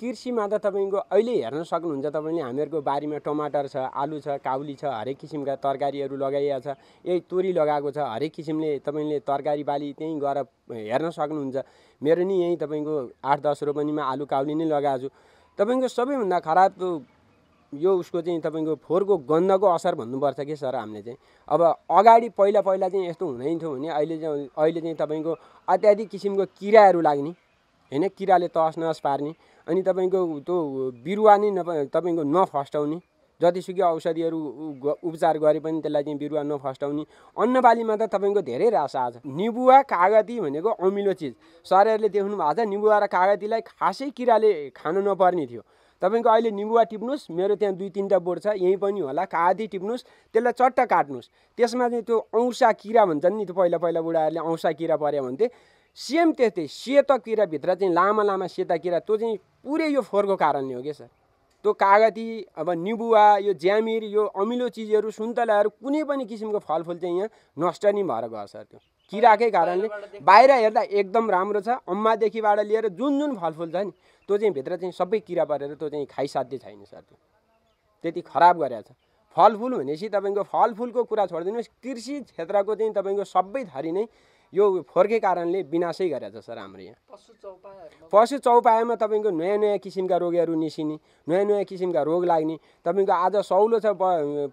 कृषिमा त तपाईँको अहिले हेर्न सक्नुहुन्छ तपाईँले हामीहरूको बारीमा टमाटर छ आलु छ काउली छ हरेक किसिमका तरकारीहरू लगाइएको छ यही तोरी लगाएको छ हरेक किसिमले तपाईँले तरकारी बाली त्यहीँ गएर हेर्न सक्नुहुन्छ मेरो नि यहीँ तपाईँको आठ दस रोपनीमा आलु काउली नै लगाएको छु तपाईँको सबैभन्दा खराब यो उसको चाहिँ तपाईँको फोहोरको गन्धको असर भन्नुपर्छ कि सर हामीले चाहिँ अब अगाडि पहिला पहिला चाहिँ यस्तो हुँदैन थियो भने अहिले चाहिँ अहिले चाहिँ तपाईँको अत्याधिक किसिमको किराहरू लाग्ने होइन किराले तस नहस पार्ने अनि तपाईँको त्यो बिरुवा नै नप तपाईँको नफस्टाउने जतिसुकै औषधिहरू उपचार गरे पनि त्यसलाई चाहिँ बिरुवा नफस्टाउने अन्नबालीमा त तपाईँको धेरै रास आज निबुवा कागती भनेको अमिलो चिज सरहरूले देख्नु भएको छ निबुवा र कागतीलाई खासै किराले खानु नपर्ने थियो तपाईँको अहिले निबुवा टिप्नुहोस् मेरो त्यहाँ दुई तिनवटा बोर्ड छ यहीँ पनि होला आधी टिप्नुहोस् त्यसलाई चट्ट काट्नुहोस् त्यसमा चाहिँ त्यो औँसा किरा भन्छन् नि त्यो पहिला पहिला बुढाहरूले औँसा किरा पऱ्यो भन्थे सेम त्यस्तै सेतो किराभित्र चाहिँ लामा लामा सेता किरा त्यो चाहिँ पुरै यो फोहोरको कारणले हो क्या सर त्यो कागती अब निबुवा यो ज्यामिर यो अमिलो चिजहरू सुन्तलाहरू कुनै पनि किसिमको फलफुल चाहिँ यहाँ नष्ट नै भएर गयो सर त्यो किराकै कारणले बाहिर हेर्दा एकदम राम्रो छ अम्मादेखिबाट लिएर जुन जुन फलफुल छ नि त्यो चाहिँ भित्र चाहिँ सबै किरा परेर त्यो चाहिँ खाइसाध्य छैन सर त्यो त्यति खराब गरेर छ फलफुल भनेपछि तपाईँको फलफुलको कुरा छोडिदिनुहोस् कृषि क्षेत्रको चाहिँ तपाईँको सबै थरी नै यो फोर्के कारणले विनाशै गरेको छ सर हाम्रो यहाँ पशु चौपायामा पशु चौपायामा तपाईँको नयाँ नयाँ किसिमका रोगहरू निस्किने नयाँ नयाँ किसिमका रोग लाग्ने तपाईँको आज सौलो छ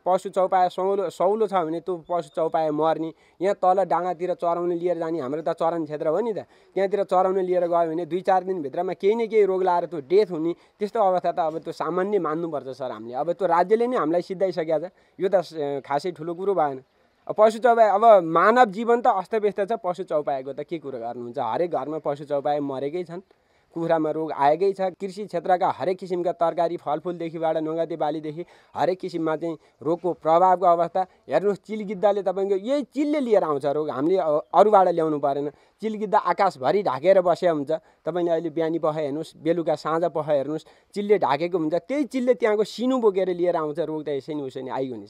पशु चौपाया सौलो सौलो छ भने त्यो पशु चौपाया मर्ने यहाँ तल डाँडातिर चराउने लिएर जाने हाम्रो त चरण क्षेत्र हो नि त त्यहाँतिर चराउने लिएर गयो भने दुई चार दिनभित्रमा केही न केही रोग लाएर त्यो डेथ हुने त्यस्तो अवस्था त अब त्यो सामान्य मान्नुपर्छ सर हामीले अब त्यो राज्यले नै हामीलाई सिद्धाइसकेको छ यो त खासै ठुलो कुरो भएन पशु चौपाई अब मानव जीवन त अस्तव्यस्त छ पशु चौपाएको त के कुरो गर्नुहुन्छ हरेक घरमा पशु चौपाई मरेकै छन् कुखुरामा रोग आएकै छ कृषि क्षेत्रका हरेक किसिमका तरकारी फलफुलदेखिबाट नगदे बालीदेखि हरेक किसिममा चाहिँ रोगको प्रभावको अवस्था हेर्नुहोस् चिलगिद्धाले तपाईँको यही चिलले लिएर आउँछ रोग हामीले अरूबाट ल्याउनु परेन चिलगिद्धा आकाशभरि ढाकेर बसे हुन्छ तपाईँले अहिले बिहानी पख हेर्नुहोस् बेलुका साँझ पख हेर्नुहोस् चिलले ढाकेको हुन्छ त्यही चिलले त्यहाँको सिनु बोकेर लिएर आउँछ रोग त यसै उसै आइगुने